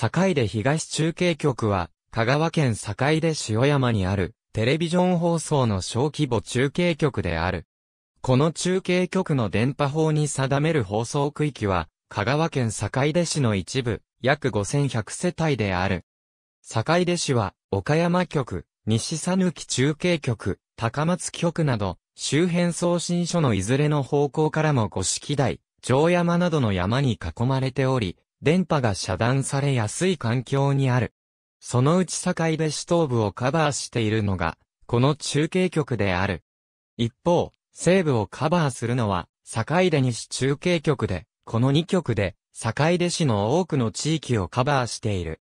坂出東中継局は、香川県坂出塩山にある、テレビジョン放送の小規模中継局である。この中継局の電波法に定める放送区域は、香川県坂出市の一部、約5100世帯である。坂出市は、岡山局、西ぬき中継局、高松局など、周辺送信所のいずれの方向からも五色台、城山などの山に囲まれており、電波が遮断されやすい環境にある。そのうち境出市東部をカバーしているのが、この中継局である。一方、西部をカバーするのは、境出西中継局で、この2局で、境出市の多くの地域をカバーしている。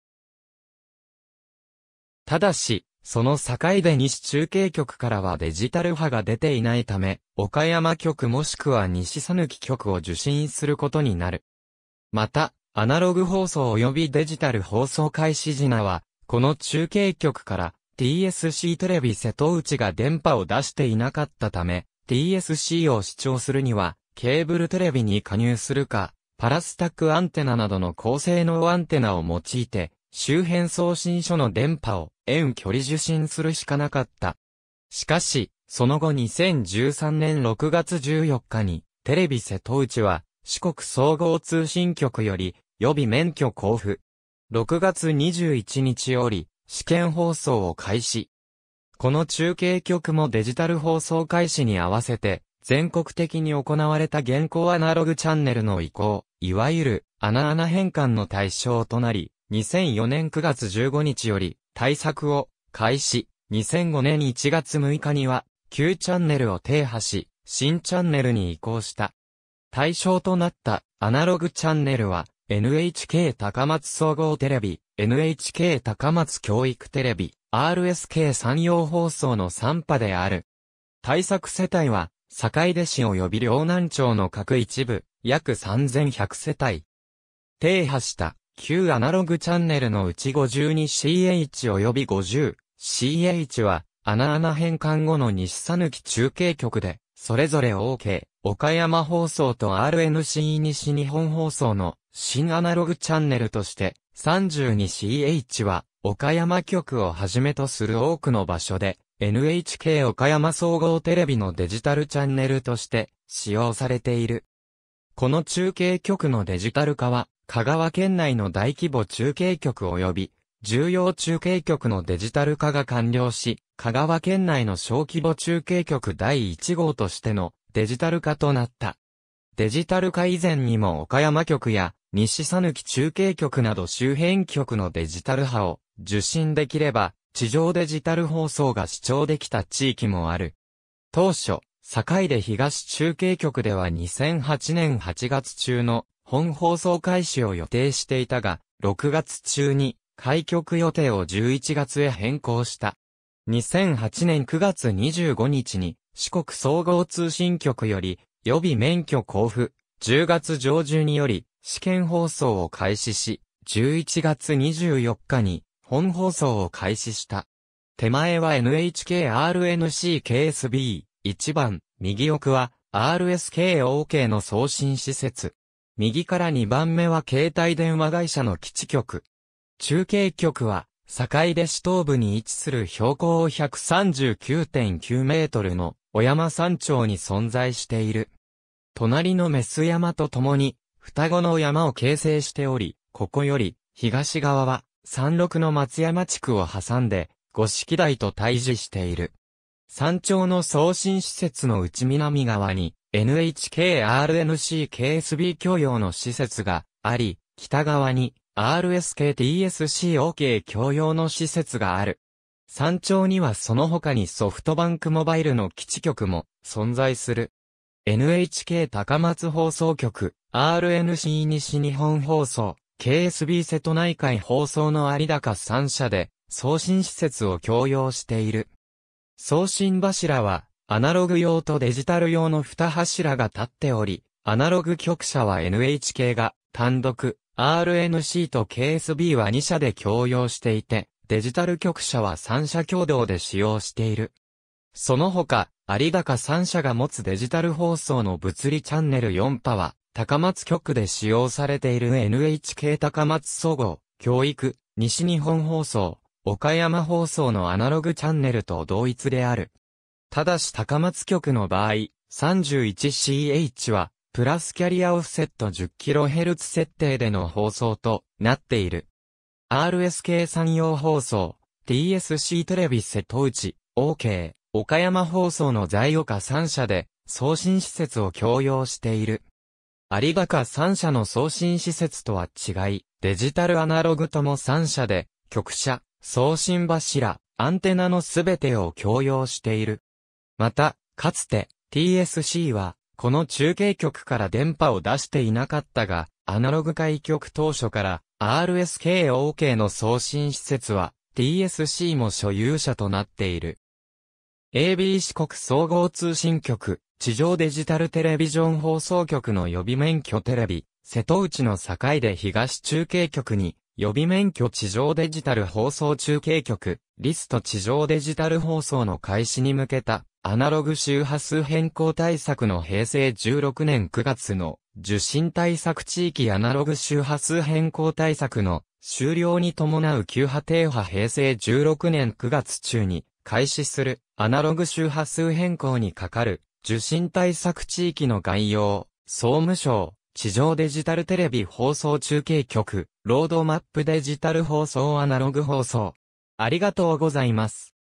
ただし、その境出西中継局からはデジタル波が出ていないため、岡山局もしくは西ぬき局を受信することになる。また、アナログ放送及びデジタル放送開始時なは、この中継局から TSC テレビ瀬戸内が電波を出していなかったため、TSC を視聴するには、ケーブルテレビに加入するか、パラスタックアンテナなどの高性能アンテナを用いて、周辺送信所の電波を遠距離受信するしかなかった。しかし、その後2013年6月14日に、テレビ瀬戸内は、四国総合通信局より、予備免許交付。6月21日より、試験放送を開始。この中継局もデジタル放送開始に合わせて、全国的に行われた現行アナログチャンネルの移行、いわゆる、穴穴変換の対象となり、2004年9月15日より、対策を、開始、2005年1月6日には、旧チャンネルを停波し、新チャンネルに移行した。対象となったアナログチャンネルは NHK 高松総合テレビ、NHK 高松教育テレビ、RSK 山陽放送の3波である。対策世帯は、坂出市及び両南町の各一部、約3100世帯。停波した旧アナログチャンネルのうち 52ch 及び 50ch は、穴穴変換後の西さぬき中継局で、それぞれ OK。岡山放送と RNC 西日本放送の新アナログチャンネルとして 32CH は岡山局をはじめとする多くの場所で NHK 岡山総合テレビのデジタルチャンネルとして使用されている。この中継局のデジタル化は香川県内の大規模中継局及び重要中継局のデジタル化が完了し、香川県内の小規模中継局第1号としてのデジタル化となった。デジタル化以前にも岡山局や西讃岐中継局など周辺局のデジタル波を受信できれば地上デジタル放送が視聴できた地域もある。当初、境で東中継局では2008年8月中の本放送開始を予定していたが、6月中に開局予定を11月へ変更した。2008年9月25日に四国総合通信局より予備免許交付、10月上旬により試験放送を開始し、11月24日に本放送を開始した。手前は NHKRNCKSB、1番、右奥は RSKOK の送信施設。右から2番目は携帯電話会社の基地局。中継局は、境出市東部に位置する標高139.9メートルの小山山頂に存在している。隣のメス山と共に、双子の山を形成しており、ここより、東側は、山麓の松山地区を挟んで、五色台と対峙している。山頂の送信施設の内南側に、NHKRNCKSB 共用の施設があり、北側に RSKTSCOK 共用の施設がある。山頂にはその他にソフトバンクモバイルの基地局も存在する。NHK 高松放送局、RNC 西日本放送、KSB 瀬戸内海放送の有高3社で送信施設を共用している。送信柱はアナログ用とデジタル用の2柱が立っており、アナログ局社は NHK が単独、RNC と KSB は2社で共用していて、デジタル局社は三社共同で使用している。その他、有高三社が持つデジタル放送の物理チャンネル4波は、高松局で使用されている NHK 高松総合、教育、西日本放送、岡山放送のアナログチャンネルと同一である。ただし高松局の場合、31CH は、プラスキャリアオフセット 10kHz 設定での放送となっている。RSK 産業放送、TSC テレビ瀬戸内、OK、岡山放送の在岡3社で送信施設を共用している。有カ3社の送信施設とは違い、デジタルアナログとも3社で、局舎、送信柱、アンテナのすべてを共用している。また、かつて TSC は、この中継局から電波を出していなかったが、アナログ開局当初から RSKOK の送信施設は TSC も所有者となっている。AB 四国総合通信局、地上デジタルテレビジョン放送局の予備免許テレビ、瀬戸内の境で東中継局に、予備免許地上デジタル放送中継局、リスト地上デジタル放送の開始に向けたアナログ周波数変更対策の平成16年9月の受信対策地域アナログ周波数変更対策の終了に伴う急波低波平成16年9月中に開始するアナログ周波数変更にかかる受信対策地域の概要、総務省、地上デジタルテレビ放送中継局、ロードマップデジタル放送アナログ放送。ありがとうございます。